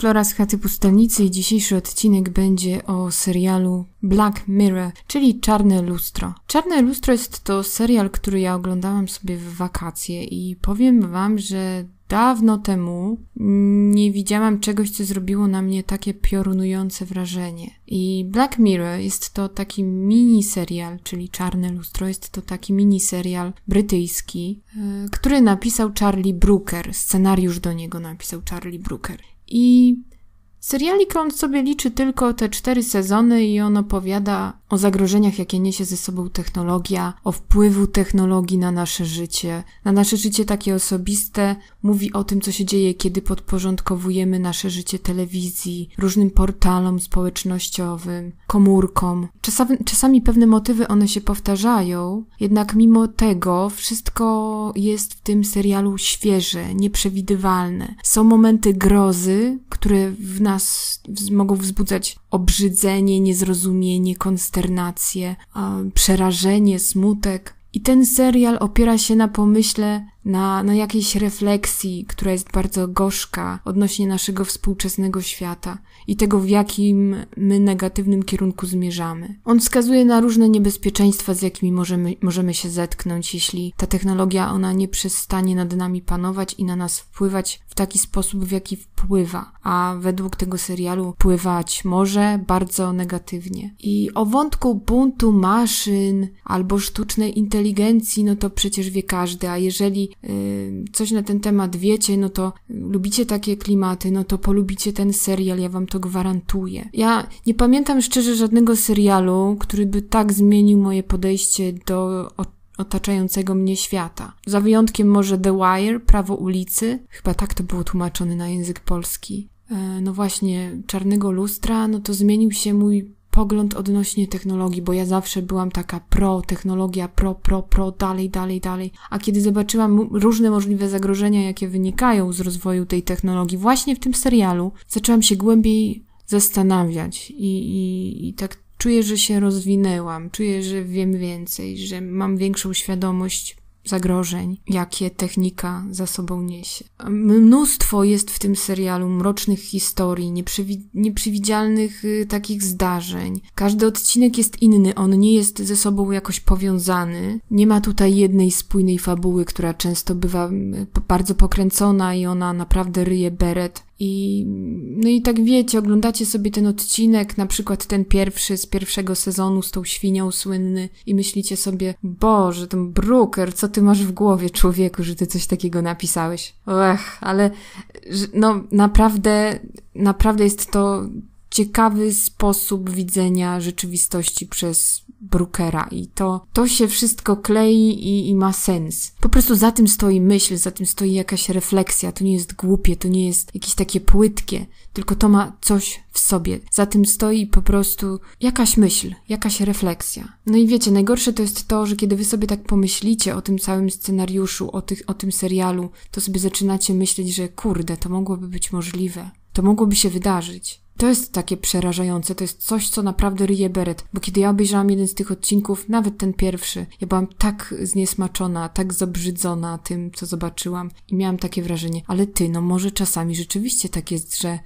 Flora z chaty pustelnicy i dzisiejszy odcinek będzie o serialu Black Mirror, czyli Czarne Lustro. Czarne Lustro jest to serial, który ja oglądałam sobie w wakacje i powiem wam, że dawno temu nie widziałam czegoś, co zrobiło na mnie takie piorunujące wrażenie. I Black Mirror jest to taki mini serial, czyli Czarne Lustro, jest to taki mini serial brytyjski, e, który napisał Charlie Brooker. Scenariusz do niego napisał Charlie Brooker. 一。Serialik on sobie liczy tylko te cztery sezony i on opowiada o zagrożeniach, jakie niesie ze sobą technologia, o wpływu technologii na nasze życie, na nasze życie takie osobiste. Mówi o tym, co się dzieje, kiedy podporządkowujemy nasze życie telewizji, różnym portalom społecznościowym, komórkom. Czasami, czasami pewne motywy one się powtarzają, jednak mimo tego wszystko jest w tym serialu świeże, nieprzewidywalne. Są momenty grozy, które w nas mogą wzbudzać obrzydzenie, niezrozumienie, konsternację, przerażenie, smutek. I ten serial opiera się na pomyśle na, na jakiejś refleksji, która jest bardzo gorzka odnośnie naszego współczesnego świata i tego, w jakim my negatywnym kierunku zmierzamy. On wskazuje na różne niebezpieczeństwa, z jakimi możemy, możemy się zetknąć, jeśli ta technologia ona nie przestanie nad nami panować i na nas wpływać w taki sposób, w jaki wpływa. A według tego serialu pływać może bardzo negatywnie. I o wątku buntu maszyn albo sztucznej inteligencji, no to przecież wie każdy, a jeżeli Y, coś na ten temat wiecie, no to lubicie takie klimaty, no to polubicie ten serial, ja wam to gwarantuję. Ja nie pamiętam szczerze żadnego serialu, który by tak zmienił moje podejście do otaczającego mnie świata. Za wyjątkiem może The Wire, Prawo ulicy, chyba tak to było tłumaczone na język polski. E, no właśnie, czarnego lustra, no to zmienił się mój pogląd odnośnie technologii, bo ja zawsze byłam taka pro, technologia, pro, pro, pro, dalej, dalej, dalej. A kiedy zobaczyłam różne możliwe zagrożenia, jakie wynikają z rozwoju tej technologii, właśnie w tym serialu, zaczęłam się głębiej zastanawiać i, i, i tak czuję, że się rozwinęłam, czuję, że wiem więcej, że mam większą świadomość zagrożeń, jakie technika za sobą niesie. Mnóstwo jest w tym serialu mrocznych historii, nieprzewi- nieprzewidzialnych y, takich zdarzeń. Każdy odcinek jest inny, on nie jest ze sobą jakoś powiązany. Nie ma tutaj jednej spójnej fabuły, która często bywa y, bardzo pokręcona i ona naprawdę ryje beret i, no i tak wiecie, oglądacie sobie ten odcinek, na przykład ten pierwszy z pierwszego sezonu z tą świnią słynny i myślicie sobie, Boże, ten Brooker, co ty masz w głowie, człowieku, że ty coś takiego napisałeś? Ech, ale no naprawdę, naprawdę jest to ciekawy sposób widzenia rzeczywistości przez Brookera i to, to się wszystko klei i, i ma sens. Po prostu za tym stoi myśl, za tym stoi jakaś refleksja, to nie jest głupie, to nie jest jakieś takie płytkie, tylko to ma coś w sobie. Za tym stoi po prostu jakaś myśl, jakaś refleksja. No i wiecie, najgorsze to jest to, że kiedy wy sobie tak pomyślicie o tym całym scenariuszu, o, tych, o tym serialu, to sobie zaczynacie myśleć, że kurde, to mogłoby być możliwe. To mogłoby się wydarzyć to jest takie przerażające, to jest coś, co naprawdę ryje beret, bo kiedy ja obejrzałam jeden z tych odcinków, nawet ten pierwszy, ja byłam tak zniesmaczona, tak zabrzydzona tym, co zobaczyłam i miałam takie wrażenie, ale ty, no może czasami rzeczywiście tak jest, że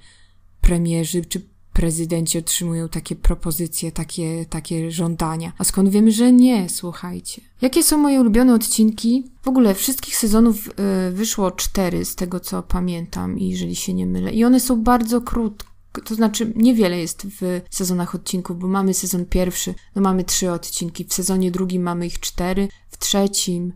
premierzy czy prezydenci otrzymują takie propozycje, takie, takie żądania. A skąd wiemy, że nie, słuchajcie. Jakie są moje ulubione odcinki? W ogóle wszystkich sezonów y, wyszło cztery, z tego co pamiętam, jeżeli się nie mylę. I one są bardzo krótkie to znaczy niewiele jest w sezonach odcinków, bo mamy sezon pierwszy, no mamy trzy odcinki, w sezonie drugim mamy ich cztery, w trzecim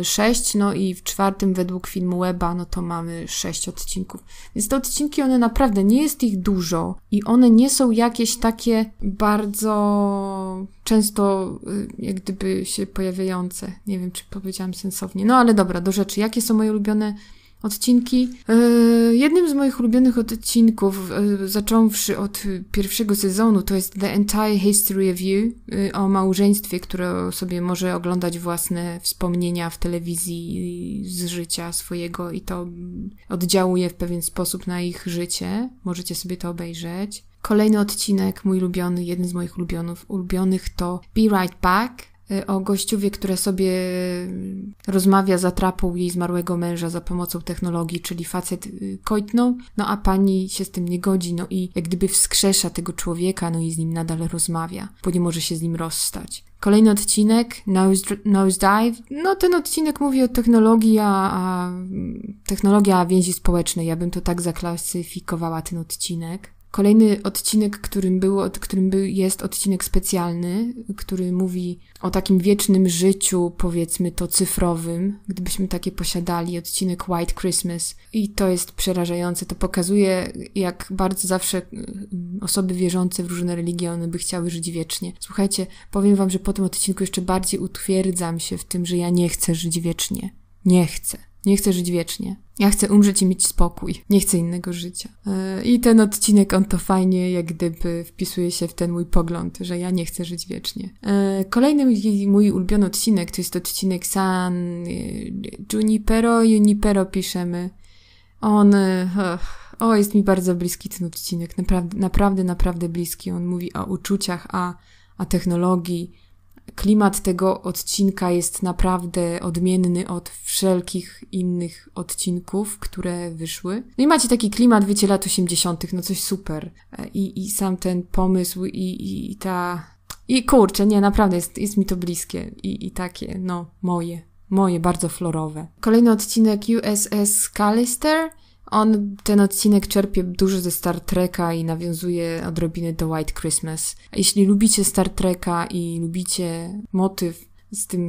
y, sześć, no i w czwartym według filmu Weba, no to mamy sześć odcinków. Więc te odcinki, one naprawdę, nie jest ich dużo i one nie są jakieś takie bardzo często y, jak gdyby się pojawiające. Nie wiem, czy powiedziałam sensownie. No ale dobra, do rzeczy. Jakie są moje ulubione odcinki. E, jednym z moich ulubionych odcinków, e, zacząwszy od pierwszego sezonu, to jest The Entire History of You e, o małżeństwie, które sobie może oglądać własne wspomnienia w telewizji z życia swojego i to oddziałuje w pewien sposób na ich życie. Możecie sobie to obejrzeć. Kolejny odcinek, mój ulubiony, jeden z moich ulubionów, ulubionych to Be Right Back Y, o gościuwie, która sobie y, rozmawia za trapą jej zmarłego męża za pomocą technologii, czyli facet y, kojtnął, no a pani się z tym nie godzi, no i jak gdyby wskrzesza tego człowieka, no i z nim nadal rozmawia, bo nie może się z nim rozstać. Kolejny odcinek, Nosedive. No, ten odcinek mówi o technologii, a, a, technologia więzi społecznej. Ja bym to tak zaklasyfikowała ten odcinek. Kolejny odcinek, którym, było, którym był, jest odcinek specjalny, który mówi o takim wiecznym życiu, powiedzmy to cyfrowym, gdybyśmy takie posiadali, odcinek White Christmas. I to jest przerażające. To pokazuje, jak bardzo zawsze mm, osoby wierzące w różne religie, one by chciały żyć wiecznie. Słuchajcie, powiem wam, że po tym odcinku jeszcze bardziej utwierdzam się w tym, że ja nie chcę żyć wiecznie. Nie chcę. Nie chcę żyć wiecznie. Ja chcę umrzeć i mieć spokój. Nie chcę innego życia. E, I ten odcinek, on to fajnie, jak gdyby wpisuje się w ten mój pogląd, że ja nie chcę żyć wiecznie. E, kolejny mój ulubiony odcinek to jest odcinek San e, Junipero, Junipero piszemy. On, o, jest mi bardzo bliski ten odcinek. Naprawdę, naprawdę, naprawdę bliski. On mówi o uczuciach, a, a technologii, klimat tego odcinka jest naprawdę odmienny od wszelkich innych odcinków, które wyszły. No i macie taki klimat, wiecie, lat 80., no coś super. I, i sam ten pomysł, i, i, i ta. I kurczę, nie, naprawdę jest, jest mi to bliskie i, i takie, no, moje. Moje, bardzo florowe. Kolejny odcinek USS Callister. On, ten odcinek czerpie dużo ze Star Treka i nawiązuje odrobiny do White Christmas. Jeśli lubicie Star Treka i lubicie motyw z tym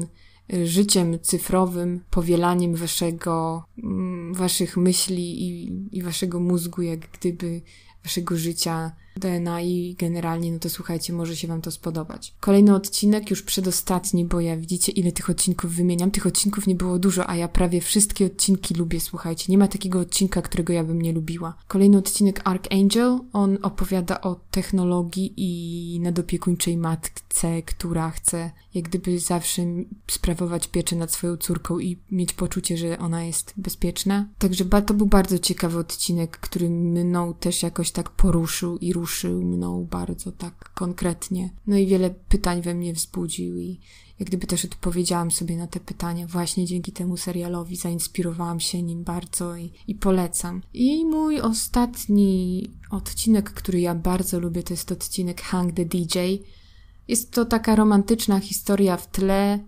y, życiem cyfrowym, powielaniem waszego, mm, waszych myśli i, i waszego mózgu, jak gdyby waszego życia DNA i generalnie, no to słuchajcie, może się Wam to spodobać. Kolejny odcinek, już przedostatni, bo ja widzicie, ile tych odcinków wymieniam. Tych odcinków nie było dużo, a ja prawie wszystkie odcinki lubię, słuchajcie. Nie ma takiego odcinka, którego ja bym nie lubiła. Kolejny odcinek Archangel, on opowiada o technologii i nadopiekuńczej matce, która chce jak gdyby zawsze sprawować pieczę nad swoją córką i mieć poczucie, że ona jest bezpieczna. Także to był bardzo ciekawy odcinek, który mną też jakoś tak poruszył i ruszył poruszył mną bardzo tak konkretnie. No i wiele pytań we mnie wzbudził i jak gdyby też odpowiedziałam sobie na te pytania właśnie dzięki temu serialowi, zainspirowałam się nim bardzo i, i polecam. I mój ostatni odcinek, który ja bardzo lubię, to jest odcinek Hang the DJ. Jest to taka romantyczna historia w tle,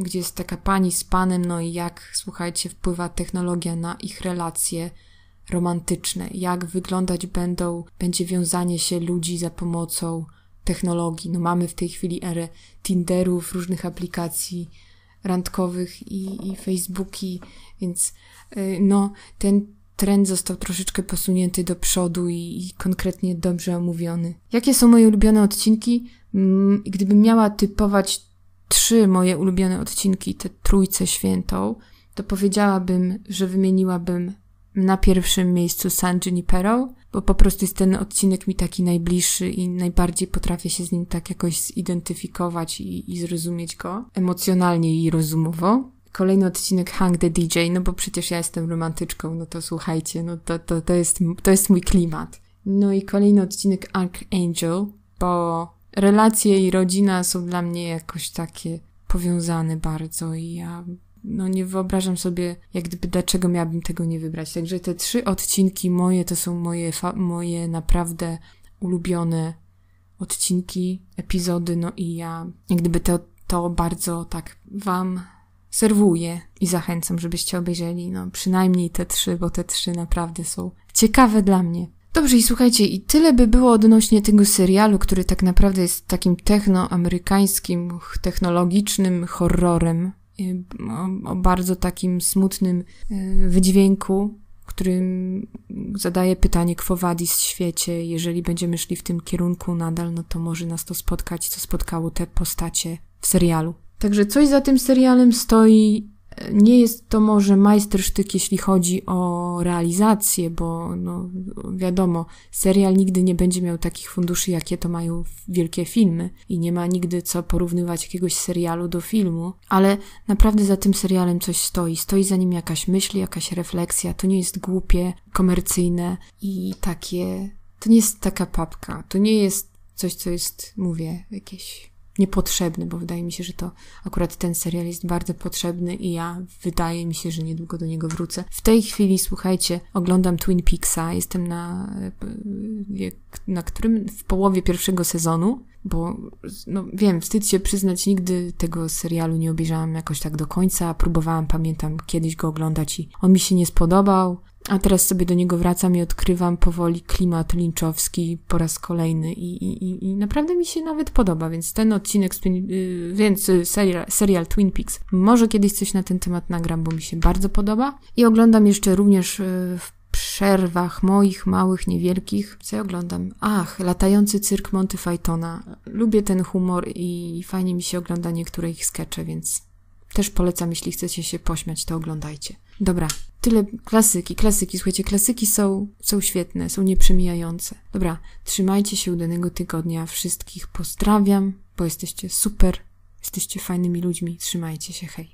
gdzie jest taka pani z panem, no i jak, słuchajcie, wpływa technologia na ich relacje – romantyczne, jak wyglądać będą, będzie wiązanie się ludzi za pomocą technologii. No mamy w tej chwili erę Tinderów, różnych aplikacji randkowych i, i Facebooki, więc y, no ten trend został troszeczkę posunięty do przodu i, i, konkretnie dobrze omówiony. Jakie są moje ulubione odcinki? Mm, gdybym miała typować trzy moje ulubione odcinki, te trójce świętą, to powiedziałabym, że wymieniłabym na pierwszym miejscu San Junipero, bo po prostu jest ten odcinek mi taki najbliższy i najbardziej potrafię się z nim tak jakoś zidentyfikować i, i zrozumieć go emocjonalnie i rozumowo kolejny odcinek Hang the DJ, no bo przecież ja jestem romantyczką, no to słuchajcie, no to, to, to, jest, to jest mój klimat. No i kolejny odcinek Archangel, bo relacje i rodzina są dla mnie jakoś takie powiązane bardzo i ja no nie wyobrażam sobie, jak gdyby, dlaczego miałabym tego nie wybrać. Także te trzy odcinki moje to są moje, moje naprawdę ulubione odcinki, epizody, no i ja jak gdyby to, to bardzo tak wam serwuję i zachęcam, żebyście obejrzeli, no przynajmniej te trzy, bo te trzy naprawdę są ciekawe dla mnie. Dobrze, i słuchajcie, i tyle by było odnośnie tego serialu, który tak naprawdę jest takim technoamerykańskim, technologicznym horrorem, Y, o, o bardzo takim smutnym y, wydźwięku, którym zadaje pytanie z świecie. Jeżeli będziemy szli w tym kierunku nadal, no to może nas to spotkać, co spotkało te postacie w serialu. Także coś za tym serialem stoi nie jest to może majstersztyk, jeśli chodzi o realizację, bo no, wiadomo, serial nigdy nie będzie miał takich funduszy, jakie to mają wielkie filmy, i nie ma nigdy co porównywać jakiegoś serialu do filmu, ale naprawdę za tym serialem coś stoi. Stoi za nim jakaś myśl, jakaś refleksja. To nie jest głupie, komercyjne i takie. To nie jest taka papka. To nie jest coś, co jest, mówię, jakieś niepotrzebny, bo wydaje mi się, że to akurat ten serial jest bardzo potrzebny i ja wydaje mi się, że niedługo do niego wrócę. W tej chwili, słuchajcie, oglądam Twin Peaksa, jestem na, e, na którym w połowie pierwszego sezonu, bo no wiem, wstyd się przyznać, nigdy tego serialu nie obejrzałam jakoś tak do końca, próbowałam, pamiętam, kiedyś go oglądać i on mi się nie spodobał, a teraz sobie do niego wracam i odkrywam powoli klimat linczowski po raz kolejny i, i, i naprawdę mi się nawet podoba, więc ten odcinek, y, więc y, serial, serial Twin Peaks. Może kiedyś coś na ten temat nagram, bo mi się bardzo podoba. I oglądam jeszcze również y, w przerwach moich, małych, niewielkich. Co ja oglądam? Ach, latający cyrk Monty Pythona. Lubię ten humor i fajnie mi się ogląda niektóre ich skecze, więc też polecam, jeśli chcecie się pośmiać, to oglądajcie. Dobra, tyle klasyki, klasyki. Słuchajcie, klasyki są, są świetne, są nieprzemijające. Dobra, trzymajcie się udanego tygodnia. Wszystkich pozdrawiam, bo jesteście super, jesteście fajnymi ludźmi. Trzymajcie się, hej.